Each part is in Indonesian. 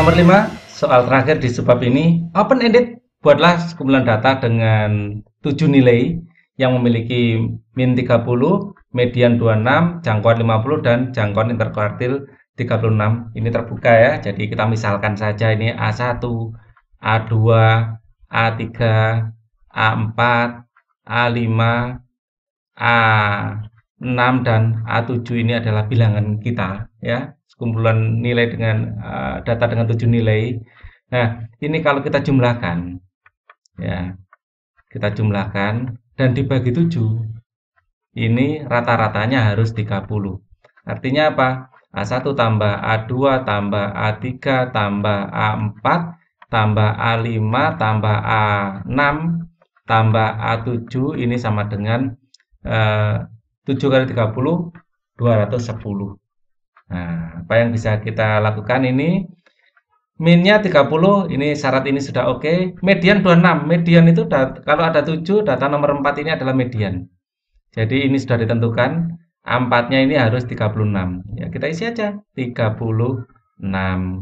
Nomor 5, soal terakhir di sebab ini, open-ended, buatlah sekumpulan data dengan 7 nilai yang memiliki min 30, median 26, jangkauan 50, dan jangkauan interkuartil 36. Ini terbuka ya, jadi kita misalkan saja ini A1, A2, A3, A4, A5, A6, dan A7 ini adalah bilangan kita ya kumpulan nilai dengan uh, data dengan tujuh nilai. Nah, ini kalau kita jumlahkan, ya, kita jumlahkan dan dibagi tujuh, ini rata-ratanya harus 30. Artinya apa? A1 tambah A2 tambah A3 tambah A4 tambah A5 tambah A6 tambah A7 ini sama dengan eh, 7 kali 30 210 Nah, apa yang bisa kita lakukan ini minnya 30, ini syarat ini sudah oke. Okay. Median 26, median itu dat, kalau ada 7, data nomor 4 ini adalah median. Jadi ini sudah ditentukan, a ini harus 36. Ya, kita isi aja 36.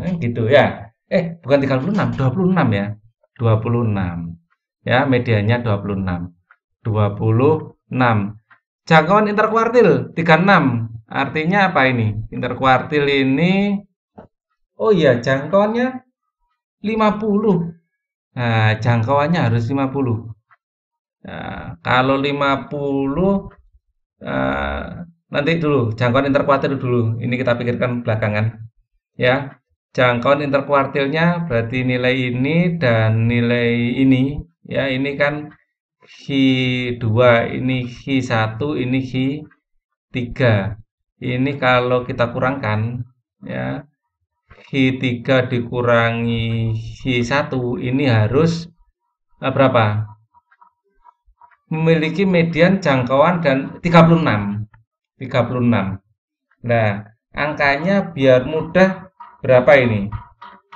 Eh, gitu ya. Eh, bukan 36, 26 ya. 26. Ya, medianya 26. 26. Jangkauan interkuartil 36. Artinya apa ini? Interkuartil ini oh iya jangkauannya 50. Nah, jangkauannya harus 50. Nah, kalau 50 eh, nanti dulu jangkauan interkuartil dulu. Ini kita pikirkan belakangan. Ya. Jangkauan interkuartilnya berarti nilai ini dan nilai ini ya ini kan Hi 2 ini Hi 1 ini Hi 3 ini kalau kita kurangkan ya h 3 dikurangi h 1 ini harus eh, berapa? Memiliki median jangkauan dan 36. 36. Nah, angkanya biar mudah berapa ini?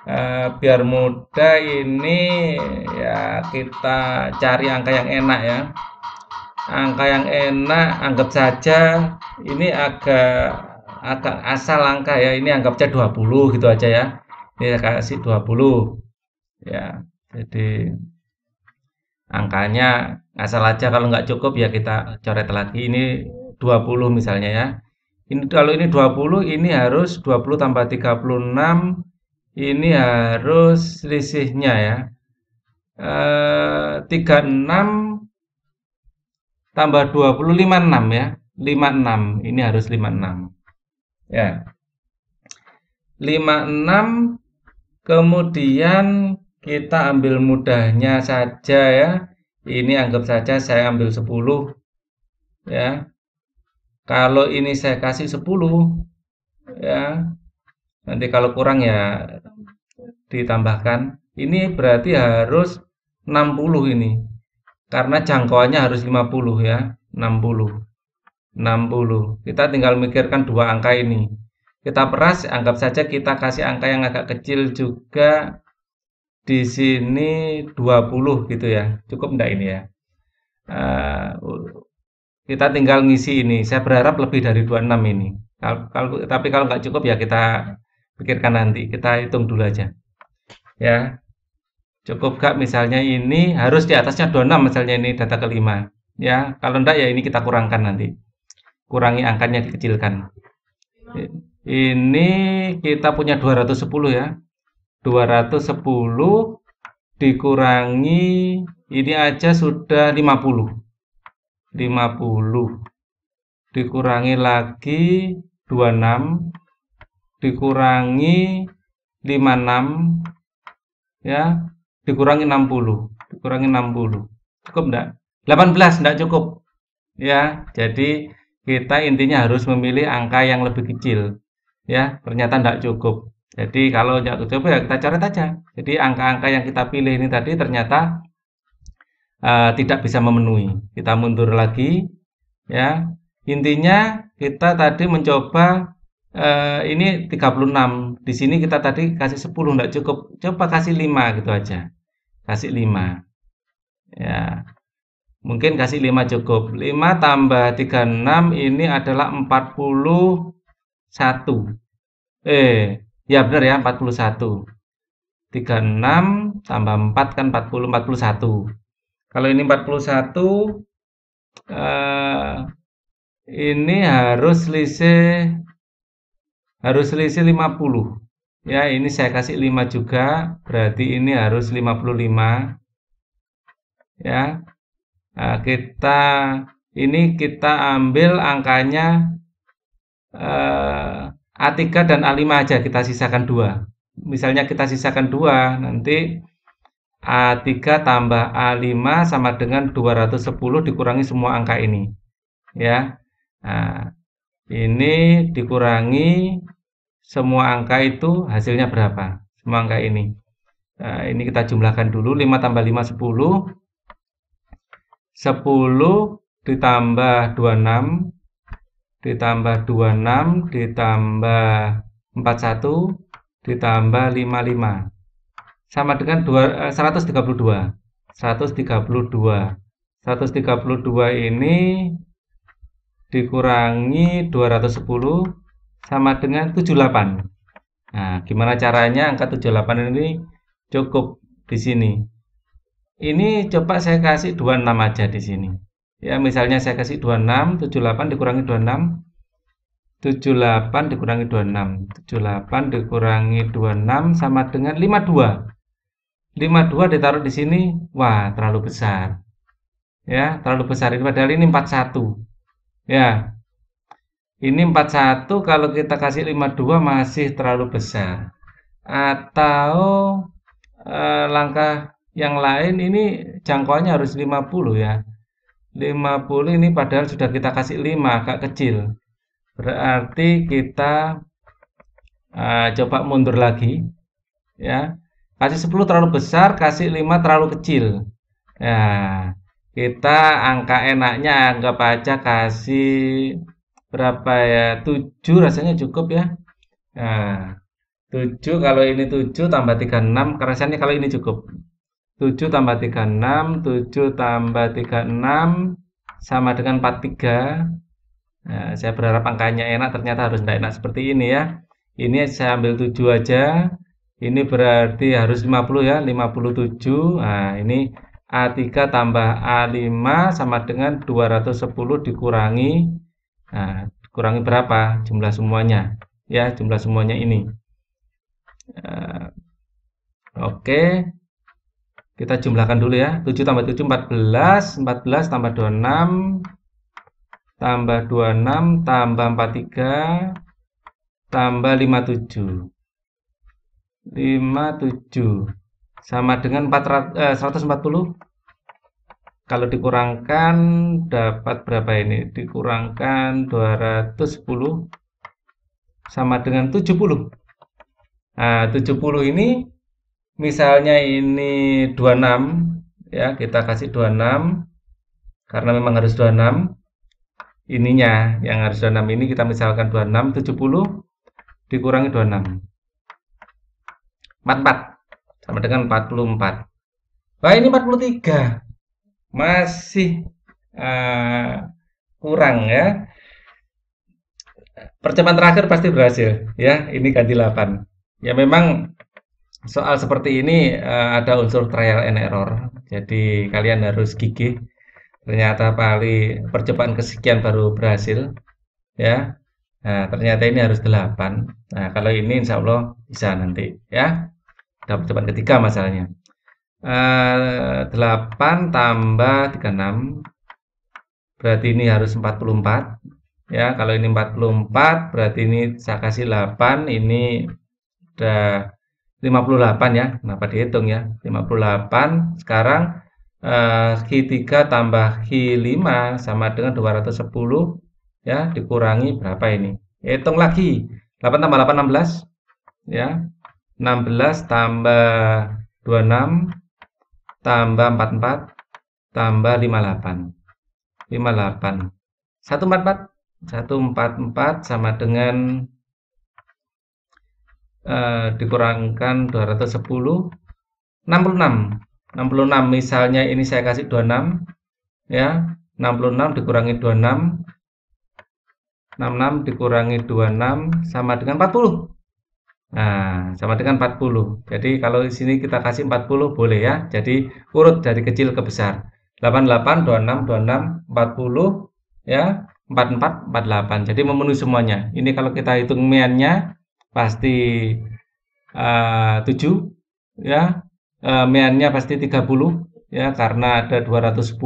Uh, biar mudah ini ya kita cari angka yang enak ya angka yang enak anggap saja ini agak agak asal angka ya ini anggap saja 20 gitu aja ya ini kasih 20 ya jadi angkanya asal aja kalau nggak cukup ya kita coret lagi ini 20 misalnya ya ini kalau ini 20 ini harus 20 tambah 36 ini harus selisihnya ya e, eh, 36 tambah 20 56 ya 56 ini harus 56 ya 56 kemudian kita ambil mudahnya saja ya ini anggap saja saya ambil 10 ya kalau ini saya kasih 10 ya nanti kalau kurang ya ditambahkan ini berarti harus 60 ini karena jangkauannya harus 50 ya, 60. 60. Kita tinggal mikirkan dua angka ini. Kita peras, anggap saja kita kasih angka yang agak kecil juga di sini 20 gitu ya. Cukup enggak ini ya? Uh, kita tinggal ngisi ini. Saya berharap lebih dari 26 ini. Kalau, tapi kalau nggak cukup ya kita pikirkan nanti. Kita hitung dulu aja. Ya. Cukup gak misalnya ini harus di atasnya 26 misalnya ini data kelima. Ya, kalau enggak ya ini kita kurangkan nanti. Kurangi angkanya dikecilkan. Ini kita punya 210 ya. 210 dikurangi ini aja sudah 50. 50 dikurangi lagi 26 dikurangi 56 ya dikurangi 60 dikurangi 60 cukup enggak 18 enggak cukup ya jadi kita intinya harus memilih angka yang lebih kecil ya ternyata enggak cukup jadi kalau enggak cukup ya kita coret aja jadi angka-angka yang kita pilih ini tadi ternyata uh, tidak bisa memenuhi kita mundur lagi ya intinya kita tadi mencoba Uh, ini 36 di sini kita tadi kasih 10 enggak cukup coba kasih 5 gitu aja kasih 5 hmm. ya mungkin kasih 5 cukup 5 tambah 36 ini adalah 41 eh ya benar ya 41 36 tambah 4 kan 40 41 kalau ini 41 eh, ini harus selisih harus selisih 50 Ya, ini saya kasih 5 juga, berarti ini harus 55. Ya. Nah, kita ini kita ambil angkanya eh, A3 dan A5 aja kita sisakan dua. Misalnya kita sisakan dua, nanti A3 tambah A5 sama dengan 210 dikurangi semua angka ini. Ya. Nah, ini dikurangi semua angka itu hasilnya berapa? Semua angka ini. Nah, ini kita jumlahkan dulu 5 tambah 5 10 10 ditambah 26 ditambah 26 ditambah 41 ditambah 55 sama dengan 2, 132 132 132 ini dikurangi 210 sama dengan 78. Nah, gimana caranya angka 78 ini cukup di sini. Ini coba saya kasih 26 aja di sini. Ya, misalnya saya kasih 26, 78 dikurangi 26 78 dikurangi 26 78 dikurangi 26 sama dengan 52 52 ditaruh di sini wah terlalu besar ya terlalu besar ini padahal ini 41 ya ini 41 kalau kita kasih 52 masih terlalu besar. Atau eh, langkah yang lain ini jangkauannya harus 50 ya. 50 ini padahal sudah kita kasih 5 agak kecil. Berarti kita eh, coba mundur lagi ya. Kasih 10 terlalu besar, kasih 5 terlalu kecil. Ya, kita angka enaknya anggap aja kasih berapa ya 7 rasanya cukup ya nah, 7 kalau ini 7 tambah 36 rasanya kalau ini cukup 7 tambah 36 7 tambah 36 sama dengan 43 nah, saya berharap angkanya enak ternyata harus tidak enak seperti ini ya ini saya ambil 7 aja ini berarti harus 50 ya 57 nah ini A3 tambah A5 sama dengan 210 dikurangi Nah, kurangi berapa jumlah semuanya? Ya, jumlah semuanya ini. Uh, Oke, okay. kita jumlahkan dulu ya. 7 tambah 7, 14. 14 tambah 26. Tambah 26, tambah 43. Tambah 57. 57. Sama dengan 400, eh, 140. Kalau dikurangkan dapat berapa ini? Dikurangkan 210 sama dengan 70. Nah, 70 ini misalnya ini 26 ya, kita kasih 26 karena memang harus 26 ininya yang harus 26 ini kita misalkan 26 70 dikurangi 26 44 sama dengan 44 Wah ini 43 masih uh, kurang ya. Percobaan terakhir pasti berhasil ya. Ini ganti 8. Ya memang soal seperti ini uh, ada unsur trial and error. Jadi kalian harus gigih. Ternyata paling percobaan kesekian baru berhasil ya. Nah, ternyata ini harus 8. Nah, kalau ini insya Allah bisa nanti ya. Dapat percobaan ketiga masalahnya. 8 eh, tambah 36 berarti ini harus 44 ya kalau ini 44 berarti ini saya kasih 8 ini udah 58 ya kenapa dihitung ya 58 sekarang Q3 uh, eh, tambah Q5 sama dengan 210 ya dikurangi berapa ini hitung lagi 8 tambah 8 16 ya 16 tambah 26 tambah 44 tambah 58 58 144 144 sama dengan uh, dikurangkan 210 66 66 misalnya ini saya kasih 26 ya 66 dikurangi 26 66 dikurangi 26 sama dengan 40 Nah, sama dengan 40. Jadi kalau di sini kita kasih 40 boleh ya. Jadi urut dari kecil ke besar. 88, 26, 26, 40 ya, 44, 48. Jadi memenuhi semuanya. Ini kalau kita hitung miannya pasti uh, 7 ya. Uh, meannya pasti 30 eh, ya. Eh, ya karena ada 210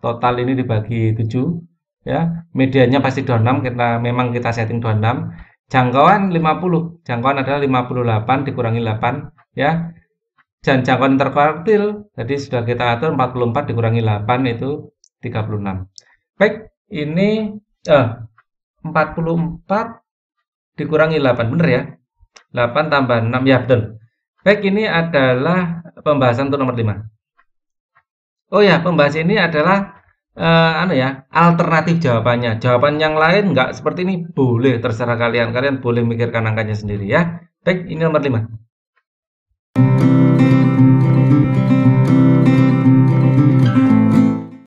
total ini dibagi 7 ya. medianya pasti 26 karena memang kita setting 26 jangkauan 50 jangkauan adalah 58 dikurangi 8 ya dan jangkauan interkuartil tadi sudah kita atur 44 dikurangi 8 itu 36 baik ini eh, 44 dikurangi 8 benar ya 8 tambah 6 ya betul baik ini adalah pembahasan untuk nomor 5 oh ya pembahasan ini adalah uh, anu ya alternatif jawabannya jawaban yang lain nggak seperti ini boleh terserah kalian kalian boleh mikirkan angkanya sendiri ya baik ini nomor 5